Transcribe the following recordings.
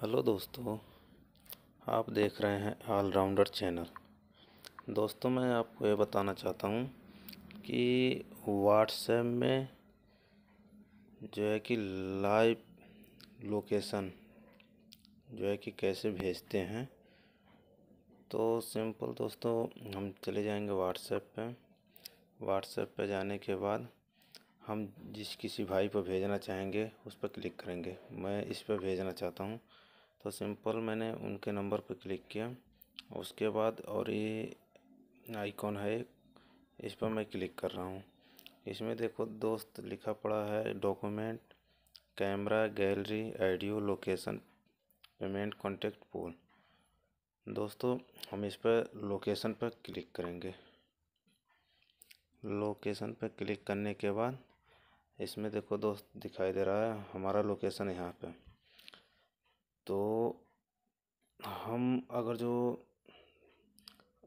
hello दोस्तों आप देख रहे हैं ऑलराउंडर चैनल दोस्तों मैं आपको ये बताना चाहता हूँ कि व्हाट्सएप में जो है कि लाइव लोकेशन जो है कि कैसे भेजते हैं तो सिंपल दोस्तों हम चले जाएंगे व्हाट्सएप पे व्हाट्सएप पे जाने के बाद हम जिस किसी भाई पर भेजना चाहेंगे उस पर क्लिक करेंगे मैं इस पर भेजना चाहता हूँ तो सिंपल मैंने उनके नंबर पर क्लिक किया उसके बाद और ये आइकॉन है इस पर मैं क्लिक कर रहा हूँ इसमें देखो दोस्त लिखा पड़ा है document camera gallery audio location payment contact poll दोस्तों हम इस पर लोकेशन पर क्लिक करेंगे लोकेशन पर क्लिक करने के बाद इसमें देखो दोस्त दिखाई दे रहा है हमारा लोकेसन यहाँ पे तो हम अगर जो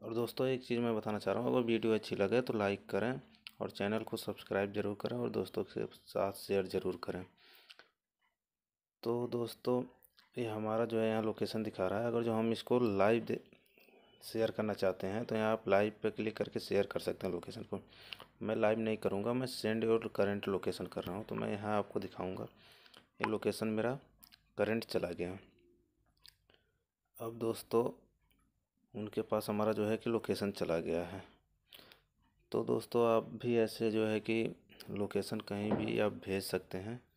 और दोस्तों एक चीज़ मैं बताना चाह रहा हूँ अगर वीडियो अच्छी लगे तो लाइक करें और चैनल को सब्सक्राइब ज़रूर करें और दोस्तों के साथ शेयर ज़रूर करें तो दोस्तों ये हमारा जो है यहाँ लोकेशन दिखा रहा है अगर जो हम इसको लाइव शेयर करना चाहते हैं तो यहाँ आप लाइव पे क्लिक करके शेयर कर सकते हैं लोकेशन को मैं लाइव नहीं करूँगा मैं सेंड योर करंट लोकेशन कर रहा हूँ तो मैं यहाँ आपको दिखाऊँगा ये लोकेशन मेरा करंट चला गया अब दोस्तों उनके पास हमारा जो है कि लोकेशन चला गया है तो दोस्तों आप भी ऐसे जो है कि लोकेशन कहीं भी आप भेज सकते हैं